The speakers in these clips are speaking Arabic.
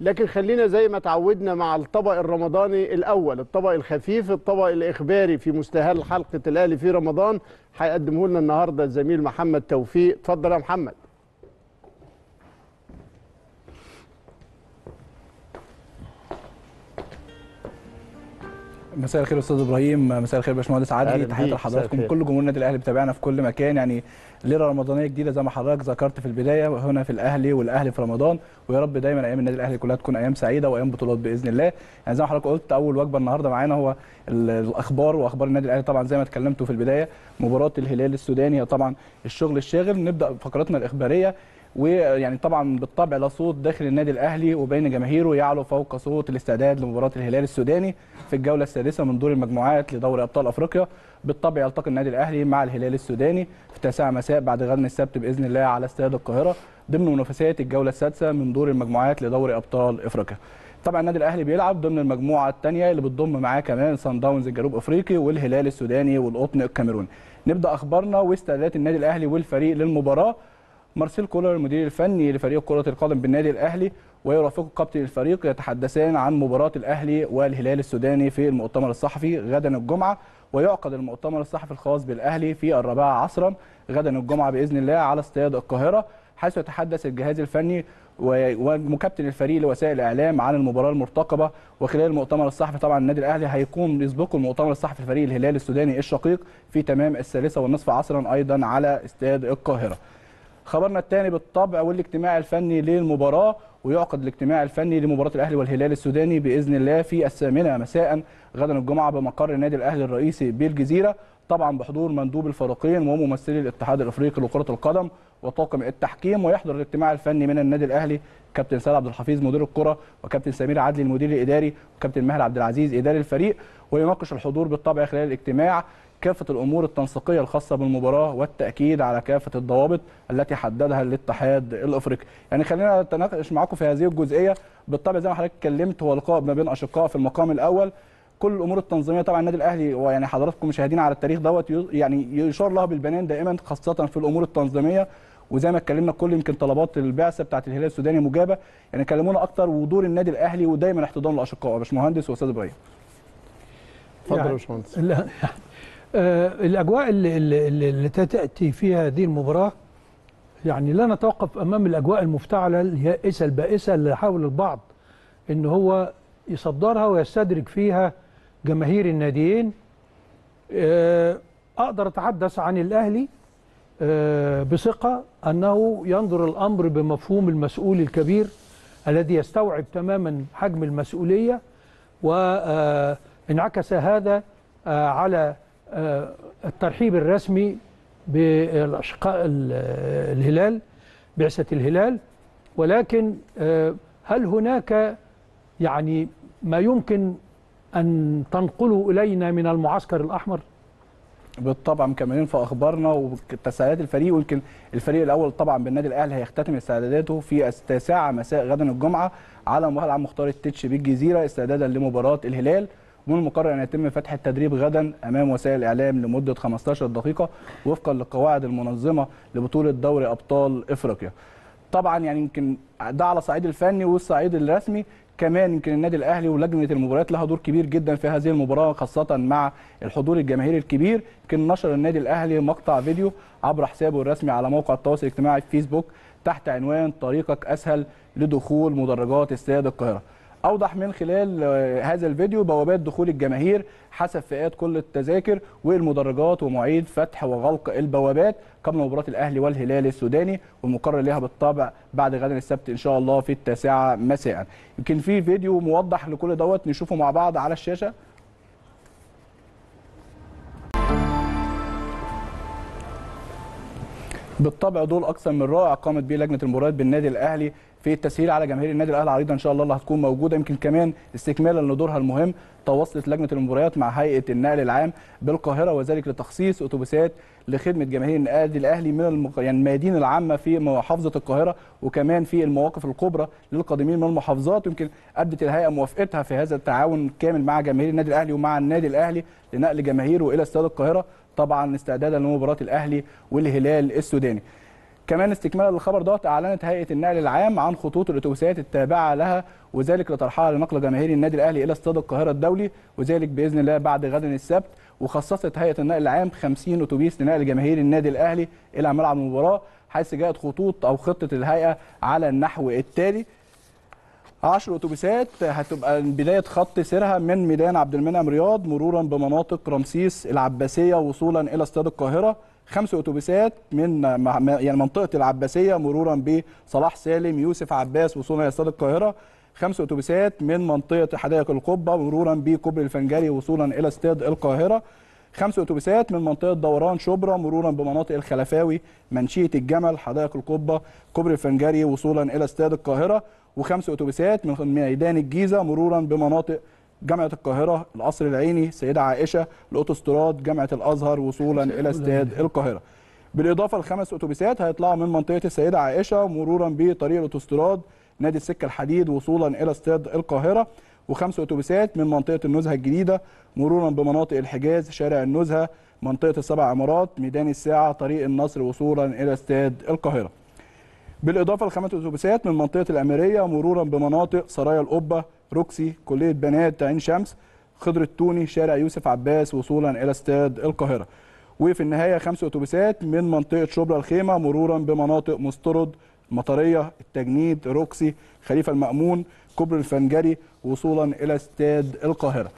لكن خلينا زي ما تعودنا مع الطبق الرمضاني الأول الطبق الخفيف الطبق الإخباري في مستهل حلقة الأهلي في رمضان هيقدمه لنا النهاردة الزميل محمد توفيق اتفضل يا محمد مساء الخير استاذ ابراهيم مساء الخير باشمهندس عادل تحياتي لحضراتكم كل جمهور النادي الاهلي بتابعنا في كل مكان يعني ليله رمضانيه جديده زي ما حضرتك ذكرت في البدايه هنا في الاهلي والاهلي في رمضان ويا رب دايما ايام النادي الاهلي كلها تكون ايام سعيده وايام بطولات باذن الله يعني زي ما حضرتك قلت اول وجبه النهارده معانا هو الاخبار واخبار النادي الاهلي طبعا زي ما اتكلمتوا في البدايه مباراه الهلال السوداني طبعا الشغل الشاغل نبدا فقرتنا الاخباريه ويعني طبعا بالطبع لا صوت داخل النادي الاهلي وبين جماهيره يعلو فوق صوت الاستعداد لمباراه الهلال السوداني في الجوله السادسه من دور المجموعات لدوري ابطال افريقيا بالطبع يلتقي النادي الاهلي مع الهلال السوداني في 9 مساء بعد غد السبت باذن الله على استاد القاهره ضمن منافسات الجوله السادسه من دور المجموعات لدوري ابطال افريقيا طبعا النادي الاهلي بيلعب ضمن المجموعه الثانيه اللي بتضم معاه كمان سان داونز الجنوب افريقي والهلال السوداني والقطن الكاميروني نبدا اخبارنا واستعدادات النادي الاهلي والفريق للمباراه مارسيل كولر المدير الفني لفريق كرة القدم بالنادي الأهلي ويرافقه كابتن الفريق يتحدثان عن مباراة الأهلي والهلال السوداني في المؤتمر الصحفي غدا الجمعة ويعقد المؤتمر الصحفي الخاص بالأهلي في الرابعة عصرا غدا الجمعة بإذن الله على استاد القاهرة حيث يتحدث الجهاز الفني وكابتن الفريق لوسائل الاعلام عن المباراه المرتقبه وخلال المؤتمر الصحفي طبعا النادي الاهلي هيكون يسبقه المؤتمر الصحفي الفريق الهلال السوداني الشقيق في تمام الثالثه والنصف عصرا ايضا على استاد القاهره خبرنا الثاني بالطبع والاجتماع الفني للمباراه ويعقد الاجتماع الفني لمباراه الاهلي والهلال السوداني باذن الله في الثامنه مساء غدا الجمعه بمقر النادي الاهلي الرئيسي بالجزيره طبعا بحضور مندوب الفريقين وممثلي الاتحاد الافريقي لكره القدم وطاقم التحكيم ويحضر الاجتماع الفني من النادي الاهلي كابتن سيد عبد الحفيظ مدير الكره وكابتن سمير عدلي المدير الاداري وكابتن مهل عبد العزيز اداري الفريق ويناقش الحضور بالطبع خلال الاجتماع كافة الأمور التنسيقية الخاصة بالمباراة والتأكيد على كافة الضوابط التي حددها الاتحاد الأفريقي يعني خلينا نتناقش معاكم في هذه الجزئية بالطبع زي ما حضرتك اتكلمت هو لقاء ما بين أشقاء في المقام الأول كل الامور التنظيميه طبعا النادي الاهلي ويعني حضراتكم مشاهدين على التاريخ دوت يعني يشار لها بالبنان دائما خاصه في الامور التنظيميه وزي ما اتكلمنا كل يمكن طلبات البعثه بتاعه الهلال السوداني مجابه يعني كلمونا اكتر ودور النادي الاهلي ودايما احتضان الاشقاء يا باشمهندس واستاذ ابراهيم يعني اتفضل يا باشمهندس آه، الأجواء اللي, اللي تأتي فيها هذه المباراة يعني لا نتوقف أمام الأجواء المفتعلة اليائسة البائسة اللي حاول البعض إن هو يصدرها ويستدرج فيها جماهير الناديين آه، أقدر أتحدث عن الأهلي آه، بثقة أنه ينظر الأمر بمفهوم المسؤول الكبير الذي يستوعب تماما حجم المسؤولية وانعكس هذا على آه، الترحيب الرسمي بالأشقاء الهلال بعثة الهلال ولكن آه، هل هناك يعني ما يمكن أن تنقله إلينا من المعسكر الأحمر؟ بالطبع مكملين في اخبارنا وتساعدات الفريق ويمكن الفريق الاول طبعا بالنادي الاهلي هيختتم استعداداته في التاسعه مساء غدا الجمعه على ملعب مختار التتش بالجزيره استعدادا لمباراه الهلال من المقرر ان يتم فتح التدريب غدا امام وسائل الاعلام لمده 15 دقيقه وفقا للقواعد المنظمه لبطوله دوري ابطال افريقيا. طبعا يعني يمكن ده على الصعيد الفني والصعيد الرسمي كمان يمكن النادي الاهلي ولجنه المباريات لها دور كبير جدا في هذه المباراه خاصه مع الحضور الجماهيري الكبير يمكن نشر النادي الاهلي مقطع فيديو عبر حسابه الرسمي على موقع التواصل الاجتماعي في فيسبوك تحت عنوان طريقك اسهل لدخول مدرجات استاد القاهره اوضح من خلال آه، هذا الفيديو بوابات دخول الجماهير حسب فئات كل التذاكر والمدرجات ومعيد فتح وغلق البوابات قبل مباراه الاهلي والهلال السوداني والمقرر لها بالطبع بعد غدا السبت ان شاء الله في التاسعه مساء يمكن في فيديو موضح لكل دوت نشوفه مع بعض على الشاشه بالطبع دول اكثر من رائع قامت به لجنه المباريات بالنادي الاهلي في التسهيل على جماهير النادي الاهلي عريضه ان شاء الله اللي هتكون موجوده يمكن كمان استكمالا لدورها المهم تواصلت لجنه المباريات مع هيئه النقل العام بالقاهره وذلك لتخصيص اتوبيسات لخدمه جماهير النادي الاهلي من المق... يعني الميادين العامه في محافظه القاهره وكمان في المواقف الكبرى للقادمين من المحافظات يمكن ادت الهيئه موافقتها في هذا التعاون الكامل مع جماهير النادي الاهلي ومع النادي الاهلي لنقل جماهيره الى استاد القاهره طبعا استعدادا لمباراه الاهلي والهلال السوداني كمان استكمالا للخبر دوت اعلنت هيئه النقل العام عن خطوط الاتوبيسات التابعه لها وذلك لطرحها لنقل جماهيري النادي الاهلي الى استاد القاهره الدولي وذلك باذن الله بعد غد السبت وخصصت هيئه النقل العام 50 اتوبيس لنقل جماهير النادي الاهلي الى ملعب المباراه حيث جاءت خطوط او خطه الهيئه على النحو التالي 10 اتوبيسات هتبقى بدايه خط سيرها من ميدان عبد المنعم رياض مرورا بمناطق رمسيس العباسيه وصولا الى استاد القاهره خمس اتوبيسات من يعني منطقه العباسيه مرورا بصلاح سالم يوسف عباس وصولا الى استاد القاهره خمس اتوبيسات من منطقه حدائق القبه مرورا بكوبري الفنجري وصولا الى استاد القاهره خمس اتوبيسات من منطقه دوران شبرا مرورا بمناطق الخلفاوي منشيه الجمل حدائق القبه كوبري الفنجري وصولا الى استاد القاهره وخمس اتوبيسات من ميدان الجيزه مرورا بمناطق جامعه القاهره القصر العيني سيده عائشه الاوتوستراد جامعه الازهر وصولا الى استاد القاهره بالاضافه لخمس اتوبيسات هيطلعوا من منطقه السيده عائشه مرورا بطريق الاوتوستراد نادي السكه الحديد وصولا الى استاد القاهره وخمس اتوبيسات من منطقه النزهه الجديده مرورا بمناطق الحجاز شارع النزهه منطقه السبع عمارات ميدان الساعه طريق النصر وصولا الى استاد القاهره بالاضافه لخامات اتوبيسات من منطقه الاميريه مرورا بمناطق سرايا القبه روكسي كليه بنات عين شمس خضر التوني شارع يوسف عباس وصولا الى استاد القاهره وفي النهايه خمس اتوبيسات من منطقه شبرا الخيمه مرورا بمناطق مسترد المطريه التجنيد روكسي خليفه المامون كوبري الفنجري وصولا الى استاد القاهره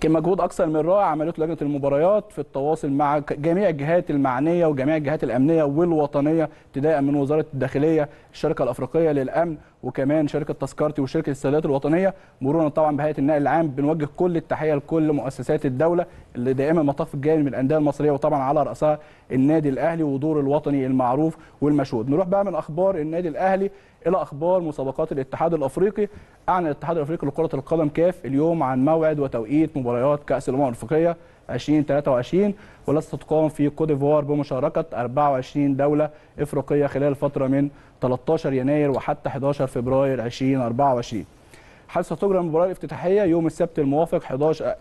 كان مجهود اكثر من رائع عملته لجنه المباريات في التواصل مع جميع الجهات المعنيه وجميع الجهات الامنيه والوطنيه ابتداء من وزاره الداخليه الشركه الافريقيه للامن وكمان شركه تذكرتي وشركه السيدات الوطنيه مرورا طبعا بهيئه النقل العام بنوجه كل التحيه لكل مؤسسات الدوله اللي دائما مطاف الجانب من الانديه المصريه وطبعا على راسها النادي الاهلي ودور الوطني المعروف والمشهود نروح بقى من اخبار النادي الاهلي الى اخبار مسابقات الاتحاد الافريقي اعلن الاتحاد الافريقي لكره القدم كاف اليوم عن موعد وتوقيت مباريات كاس الامم الافريقيه 2023 ولاستتقام في كوت ديفوار بمشاركة 24 دولة إفريقية خلال الفترة من 13 يناير وحتى 11 فبراير 2024 حيث ستجرى المباراه الافتتاحيه يوم السبت الموافق 11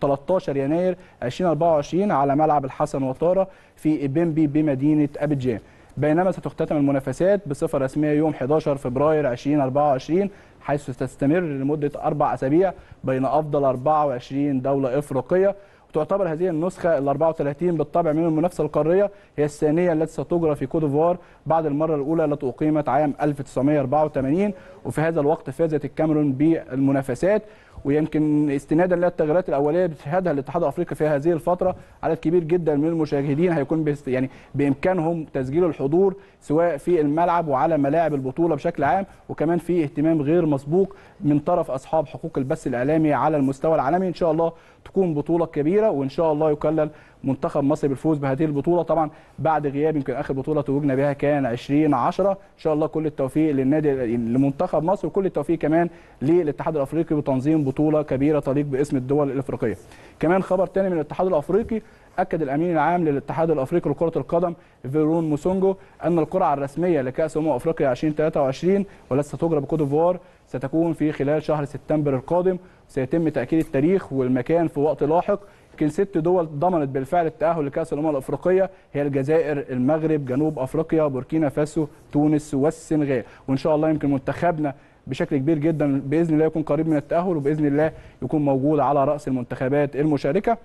13 يناير 2024 على ملعب الحسن وطاره في إبنبي بمدينه ابيجان بينما ستختتم المنافسات بصفه رسميه يوم 11 فبراير 2024 حيث ستستمر لمده اربع اسابيع بين افضل 24 دوله افريقيه وتعتبر هذه النسخة ال 34 بالطبع من المنافسة القارية هي الثانية التي ستجرى في كوديفوار بعد المرة الأولى التي أقيمت عام 1984 وفي هذا الوقت فازت الكاميرون بالمنافسات ويمكن استنادا للتغييرات الاوليه بيشهدها الاتحاد الافريقي في هذه الفتره عدد كبير جدا من المشاهدين هيكون بس يعني بامكانهم تسجيل الحضور سواء في الملعب وعلى ملاعب البطوله بشكل عام وكمان في اهتمام غير مسبوق من طرف اصحاب حقوق البث الاعلامي على المستوى العالمي ان شاء الله تكون بطوله كبيره وان شاء الله يكلل منتخب مصر بالفوز بهذه البطوله طبعا بعد غياب يمكن اخر بطوله توجنا بها كان 20 10 ان شاء الله كل التوفيق للنادي لمنتخب مصر وكل التوفيق كمان للاتحاد الافريقي بتنظيم بطوله كبيره تليق باسم الدول الافريقيه كمان خبر ثاني من الاتحاد الافريقي أكد الأمين العام للاتحاد الأفريقي لكرة القدم فيرون موسونجو أن القرعة الرسمية لكأس أمم أفريقيا 2023 ولست تجرى بكوت ديفوار ستكون في خلال شهر سبتمبر القادم سيتم تأكيد التاريخ والمكان في وقت لاحق لكن ست دول ضمنت بالفعل التأهل لكأس الأمم الأفريقية هي الجزائر، المغرب، جنوب أفريقيا، بوركينا فاسو، تونس والسنغال، وإن شاء الله يمكن منتخبنا بشكل كبير جدا بإذن الله يكون قريب من التأهل وبإذن الله يكون موجود على رأس المنتخبات المشاركة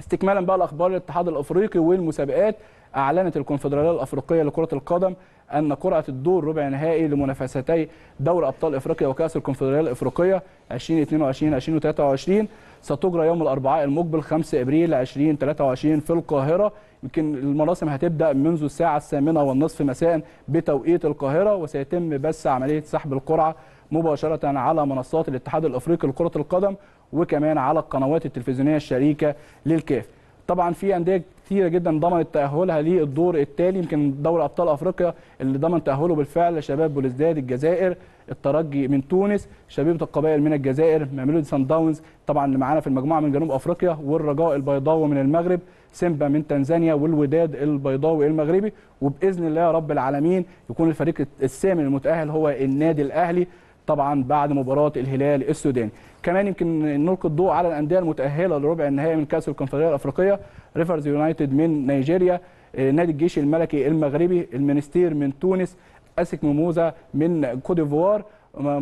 استكمالا بقى لاخبار الاتحاد الافريقي والمسابقات اعلنت الكونفدراليه الافريقيه لكره القدم ان قرعه الدور ربع نهائي لمنافستي دوري ابطال افريقيا وكاس الكونفدراليه الافريقيه 2022 2023 ستجرى يوم الاربعاء المقبل 5 ابريل 2023 في القاهره يمكن المراسم هتبدا منذ الساعه الثامنه والنصف مساء بتوقيت القاهره وسيتم بث عمليه سحب القرعه مباشره على منصات الاتحاد الافريقي لكره القدم وكمان على القنوات التلفزيونيه الشريكه للكاف طبعا في انديه كثيره جدا ضمنت تاهلها للدور التالي يمكن دوري ابطال افريقيا اللي ضمن تاهله بالفعل شباب بولزداد الجزائر الترجي من تونس شبيبه القبائل من الجزائر ميلودي سان داونز طبعا اللي معانا في المجموعه من جنوب افريقيا والرجاء البيضاوي من المغرب سيمبا من تنزانيا والوداد البيضاوي المغربي وباذن الله يا رب العالمين يكون الفريق الثامن المتاهل هو النادي الاهلي طبعا بعد مباراه الهلال السوداني كمان يمكن نلقي الضوء على الانديه المتاهله لربع النهائي من كاس الكونفدراليه الافريقيه ريفرز يونايتد من نيجيريا آه، نادي الجيش الملكي المغربي المنستير من تونس اسك ميموزا من كوديفوار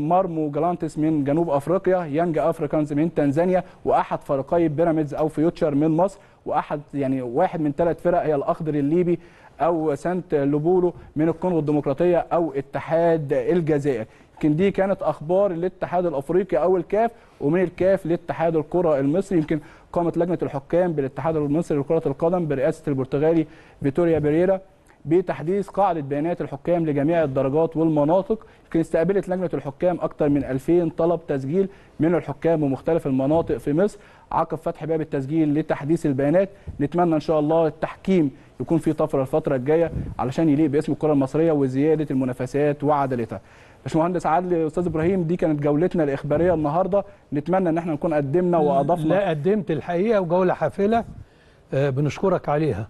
مارمو جلانتس من جنوب افريقيا يانج افريكانز من تنزانيا واحد فريقي بيراميدز او فيوتشر من مصر واحد يعني واحد من ثلاث فرق هي الاخضر الليبي او سانت لوبولو من الكونغو الديمقراطيه او اتحاد الجزائر يمكن دي كانت اخبار للاتحاد الافريقي او الكاف ومن الكاف لاتحاد الكره المصري يمكن قامت لجنه الحكام بالاتحاد المصري لكره القدم برئاسه البرتغالي فيتوريا بيريرا بتحديث قاعده بيانات الحكام لجميع الدرجات والمناطق يمكن استقبلت لجنه الحكام اكثر من 2000 طلب تسجيل من الحكام ومختلف المناطق في مصر عقب فتح باب التسجيل لتحديث البيانات نتمنى ان شاء الله التحكيم يكون في طفره الفتره الجايه علشان يليق باسم الكره المصريه وزياده المنافسات وعدالتها باشمهندس عادل استاذ ابراهيم دي كانت جولتنا الاخباريه النهارده نتمنى ان احنا نكون قدمنا واضفنا لا قدمت الحقيقه وجوله حافله آه، بنشكرك عليها